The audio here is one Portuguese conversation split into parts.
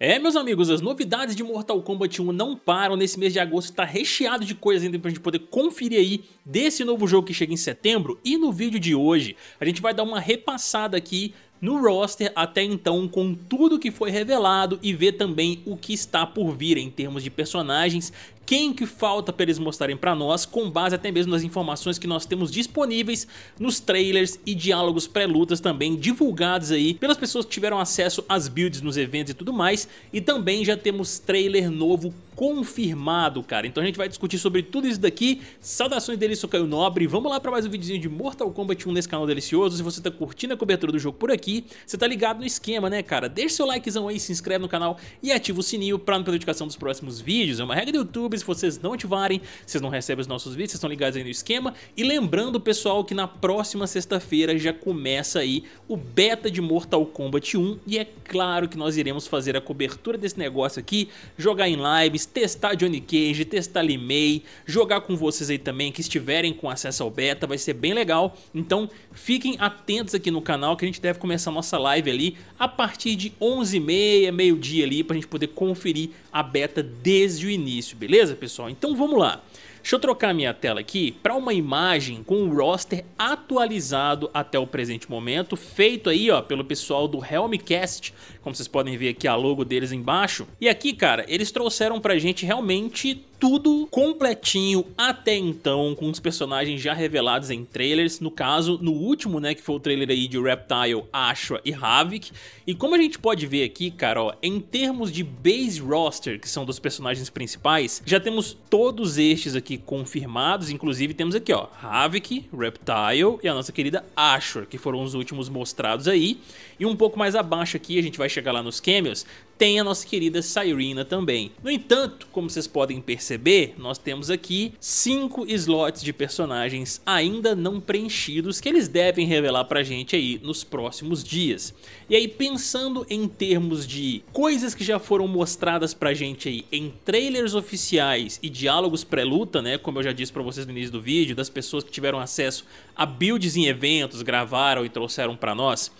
É, meus amigos, as novidades de Mortal Kombat 1 não param, nesse mês de agosto tá recheado de coisas ainda pra gente poder conferir aí desse novo jogo que chega em setembro e no vídeo de hoje a gente vai dar uma repassada aqui no roster até então com tudo que foi revelado e ver também o que está por vir em termos de personagens quem que falta para eles mostrarem para nós, com base até mesmo nas informações que nós temos disponíveis nos trailers e diálogos pré-lutas também divulgados aí pelas pessoas que tiveram acesso às builds nos eventos e tudo mais, e também já temos trailer novo confirmado, cara. Então a gente vai discutir sobre tudo isso daqui. Saudações dele, sou Caio Nobre. Vamos lá para mais um videozinho de Mortal Kombat 1 nesse canal delicioso. Se você tá curtindo a cobertura do jogo por aqui, você tá ligado no esquema, né, cara? Deixa seu likezão aí, se inscreve no canal e ativa o sininho para não perder notificação dos próximos vídeos. É uma regra do YouTube, YouTube. Se vocês não ativarem, vocês não recebem os nossos vídeos, vocês estão ligados aí no esquema. E lembrando, pessoal, que na próxima sexta-feira já começa aí o beta de Mortal Kombat 1. E é claro que nós iremos fazer a cobertura desse negócio aqui, jogar em lives, testar Johnny Cage, testar Limei, jogar com vocês aí também que estiverem com acesso ao beta, vai ser bem legal. Então fiquem atentos aqui no canal que a gente deve começar a nossa live ali a partir de 11h30, meio-dia ali, pra gente poder conferir a beta desde o início, beleza? Beleza, pessoal? Então vamos lá. Deixa eu trocar minha tela aqui para uma imagem com o roster atualizado até o presente momento, feito aí ó, pelo pessoal do Helmcast, como vocês podem ver aqui a logo deles embaixo. E aqui, cara, eles trouxeram pra gente realmente tudo completinho até então, com os personagens já revelados em trailers, no caso, no último, né, que foi o trailer aí de Reptile, Ashwa e Havik. E como a gente pode ver aqui, cara, ó, em termos de base roster, que são dos personagens principais, já temos todos estes aqui aqui confirmados, inclusive temos aqui ó, Havik, Reptile e a nossa querida Ashur, que foram os últimos mostrados aí. E um pouco mais abaixo aqui, a gente vai chegar lá nos cameos, tem a nossa querida Cyrena também. No entanto, como vocês podem perceber, nós temos aqui cinco slots de personagens ainda não preenchidos que eles devem revelar pra gente aí nos próximos dias. E aí pensando em termos de coisas que já foram mostradas pra gente aí em trailers oficiais e diálogos pré-luta, conta, né, como eu já disse para vocês no início do vídeo, das pessoas que tiveram acesso a builds em eventos, gravaram e trouxeram para nós.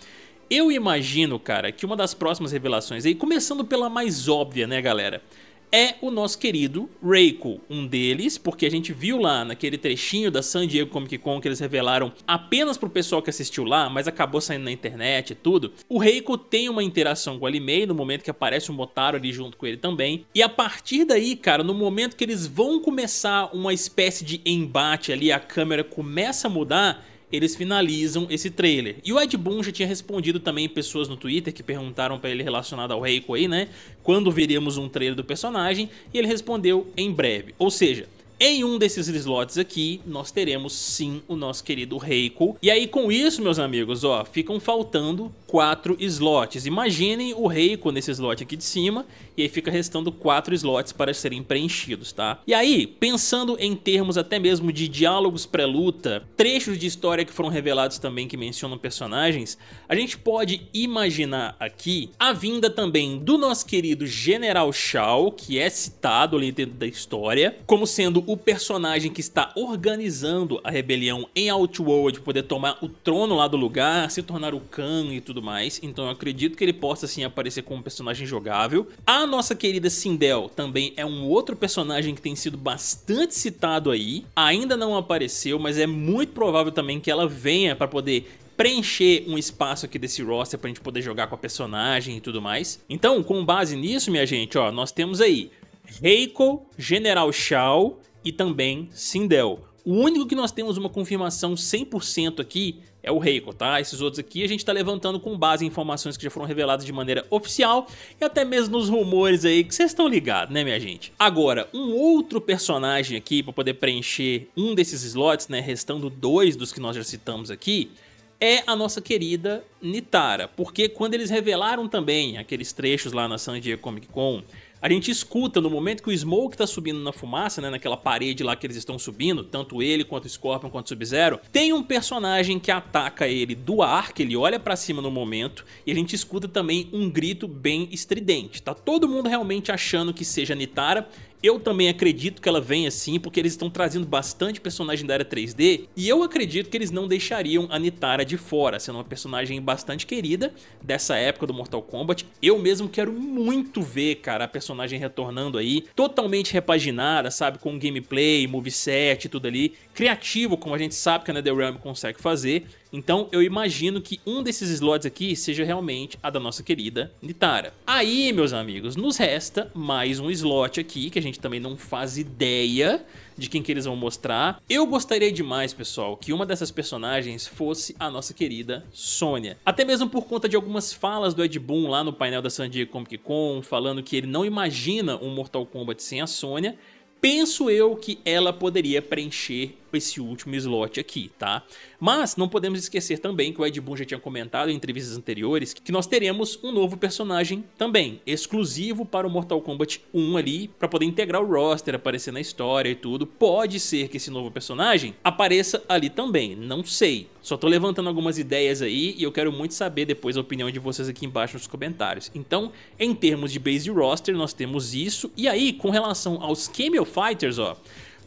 Eu imagino, cara, que uma das próximas revelações aí, começando pela mais óbvia, né, galera? é o nosso querido Reiko, um deles, porque a gente viu lá naquele trechinho da San Diego Comic Con que eles revelaram apenas pro pessoal que assistiu lá, mas acabou saindo na internet e tudo. O Reiko tem uma interação com o Alimei no momento que aparece o Motaro ali junto com ele também, e a partir daí, cara, no momento que eles vão começar uma espécie de embate ali, a câmera começa a mudar eles finalizam esse trailer. E o Ed Boon já tinha respondido também pessoas no Twitter que perguntaram para ele relacionado ao Reiko aí, né? Quando veríamos um trailer do personagem, e ele respondeu em breve. Ou seja, em um desses slots aqui, nós teremos sim o nosso querido Reiko. E aí com isso, meus amigos, ó, ficam faltando quatro slots. Imaginem o Reiko nesse slot aqui de cima, e aí fica restando quatro slots para serem preenchidos, tá? E aí, pensando em termos até mesmo de diálogos pré-luta, trechos de história que foram revelados também que mencionam personagens, a gente pode imaginar aqui a vinda também do nosso querido General Shao, que é citado ali dentro da história, como sendo o personagem que está organizando a rebelião em Outworld poder tomar o trono lá do lugar, se tornar o Khan e tudo mais. Então eu acredito que ele possa assim aparecer como um personagem jogável. A nossa querida Sindel também é um outro personagem que tem sido bastante citado aí. Ainda não apareceu, mas é muito provável também que ela venha para poder preencher um espaço aqui desse roster pra gente poder jogar com a personagem e tudo mais. Então, com base nisso, minha gente, ó, nós temos aí Reiko, General Shao, e também Sindel. O único que nós temos uma confirmação 100% aqui é o Reiko, tá? Esses outros aqui a gente tá levantando com base em informações que já foram reveladas de maneira oficial e até mesmo nos rumores aí que vocês estão ligados, né, minha gente? Agora, um outro personagem aqui para poder preencher um desses slots, né, restando dois dos que nós já citamos aqui, é a nossa querida Nitara, porque quando eles revelaram também aqueles trechos lá na San Diego Comic Con a gente escuta no momento que o Smoke tá subindo na fumaça, né, naquela parede lá que eles estão subindo, tanto ele quanto o Scorpion quanto o Sub-Zero, tem um personagem que ataca ele do ar, que ele olha para cima no momento, e a gente escuta também um grito bem estridente. Tá todo mundo realmente achando que seja Nitara, eu também acredito que ela vem assim, porque eles estão trazendo bastante personagem da era 3D, e eu acredito que eles não deixariam a Nitara de fora, sendo uma personagem bastante querida dessa época do Mortal Kombat. Eu mesmo quero muito ver, cara, a personagem retornando aí, totalmente repaginada, sabe, com gameplay, moveset e tudo ali, criativo, como a gente sabe que a NetherRealm consegue fazer. Então eu imagino que um desses slots aqui seja realmente a da nossa querida Nitara. Aí, meus amigos, nos resta mais um slot aqui, que a gente também não faz ideia de quem que eles vão mostrar. Eu gostaria demais, pessoal, que uma dessas personagens fosse a nossa querida Sônia. Até mesmo por conta de algumas falas do Ed Boon lá no painel da San Diego Comic Con, falando que ele não imagina um Mortal Kombat sem a Sônia, penso eu que ela poderia preencher esse último slot aqui, tá? Mas não podemos esquecer também que o Ed Boon já tinha comentado em entrevistas anteriores que nós teremos um novo personagem também, exclusivo para o Mortal Kombat 1 ali, para poder integrar o roster, aparecer na história e tudo. Pode ser que esse novo personagem apareça ali também, não sei. Só tô levantando algumas ideias aí e eu quero muito saber depois a opinião de vocês aqui embaixo nos comentários. Então, em termos de base roster, nós temos isso. E aí, com relação aos Camel Fighters, ó,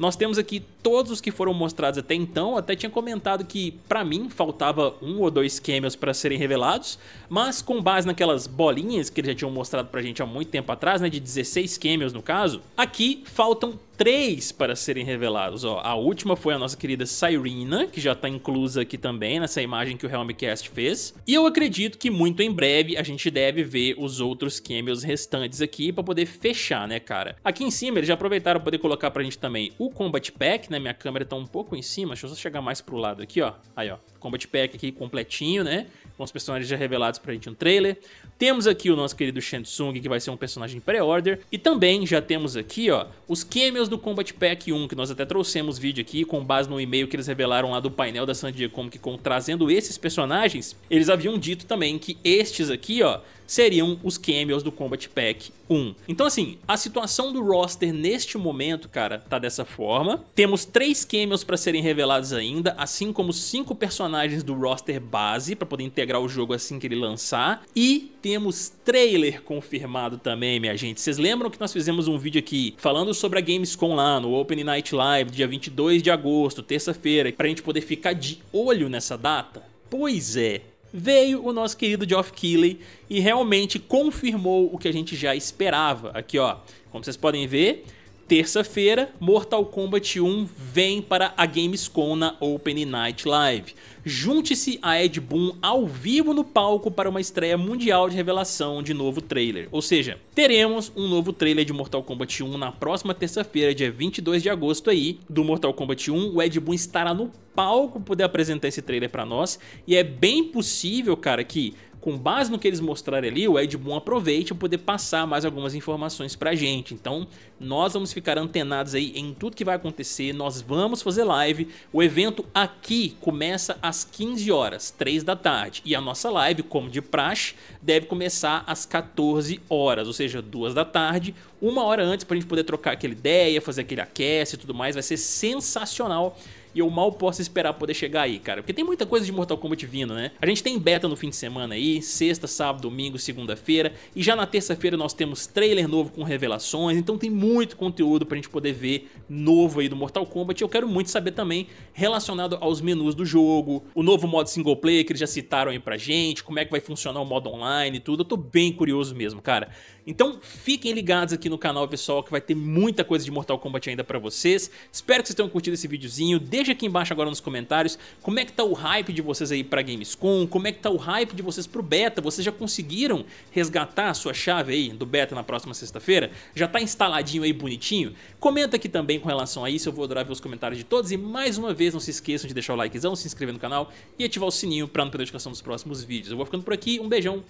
nós temos aqui todos os que foram mostrados até então, até tinha comentado que para mim faltava um ou dois cameos para serem revelados, mas com base naquelas bolinhas que eles já tinham mostrado pra gente há muito tempo atrás, né, de 16 cameos no caso, aqui faltam três para serem revelados. Ó, a última foi a nossa querida Cyrena, que já está inclusa aqui também nessa imagem que o Helmcast fez. E eu acredito que muito em breve a gente deve ver os outros cameos restantes aqui para poder fechar, né, cara? Aqui em cima eles já aproveitaram para poder colocar a gente também o Combat Pack, né? Minha câmera está um pouco em cima, deixa eu só chegar mais para o lado aqui, ó. Aí, ó, Combat Pack aqui completinho, né? com os personagens já revelados pra gente no trailer. Temos aqui o nosso querido Shansung, que vai ser um personagem pré-order. E também já temos aqui, ó, os cameos do Combat Pack 1, que nós até trouxemos vídeo aqui com base no e-mail que eles revelaram lá do painel da San Diego Comic Con trazendo esses personagens. Eles haviam dito também que estes aqui, ó, seriam os cameos do Combat Pack 1. Então, assim, a situação do roster neste momento, cara, tá dessa forma. Temos três cameos para serem revelados ainda, assim como cinco personagens do roster base para poder integrar o jogo assim que ele lançar. E temos trailer confirmado também, minha gente. Vocês lembram que nós fizemos um vídeo aqui falando sobre a Gamescom lá no Open Night Live, dia 22 de agosto, terça-feira, pra gente poder ficar de olho nessa data? Pois é, veio o nosso querido Geoff Keighley e realmente confirmou o que a gente já esperava. Aqui, ó, como vocês podem ver, Terça-feira, Mortal Kombat 1 vem para a Gamescom na Open Night Live. Junte-se a Ed Boon ao vivo no palco para uma estreia mundial de revelação de novo trailer. Ou seja, teremos um novo trailer de Mortal Kombat 1 na próxima terça-feira, dia 22 de agosto aí, do Mortal Kombat 1. O Ed Boon estará no palco para poder apresentar esse trailer para nós e é bem possível, cara, que com base no que eles mostrarem ali, o Ed Boon aproveita para poder passar mais algumas informações pra gente. Então, nós vamos ficar antenados aí em tudo que vai acontecer, nós vamos fazer live. O evento aqui começa às 15 horas, 3 da tarde, e a nossa live, como de praxe, deve começar às 14 horas, ou seja, 2 da tarde, uma hora antes pra gente poder trocar aquela ideia, fazer aquele aquece e tudo mais, vai ser sensacional e eu mal posso esperar poder chegar aí, cara. Porque tem muita coisa de Mortal Kombat vindo, né? A gente tem beta no fim de semana aí, sexta, sábado, domingo, segunda-feira. E já na terça-feira nós temos trailer novo com revelações. Então tem muito conteúdo pra gente poder ver novo aí do Mortal Kombat. E eu quero muito saber também relacionado aos menus do jogo, o novo modo single player que eles já citaram aí pra gente, como é que vai funcionar o modo online e tudo. Eu tô bem curioso mesmo, cara. Então fiquem ligados aqui no canal, pessoal, que vai ter muita coisa de Mortal Kombat ainda pra vocês. Espero que vocês tenham curtido esse videozinho. Deixa Deixa aqui embaixo agora nos comentários como é que tá o hype de vocês aí pra Gamescom, como é que tá o hype de vocês pro beta, vocês já conseguiram resgatar a sua chave aí do beta na próxima sexta-feira? Já tá instaladinho aí bonitinho? Comenta aqui também com relação a isso, eu vou adorar ver os comentários de todos e mais uma vez não se esqueçam de deixar o likezão, se inscrever no canal e ativar o sininho pra não perder a notificação dos próximos vídeos. Eu vou ficando por aqui, um beijão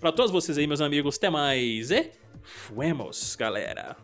pra todos vocês aí meus amigos, até mais e fuemos galera!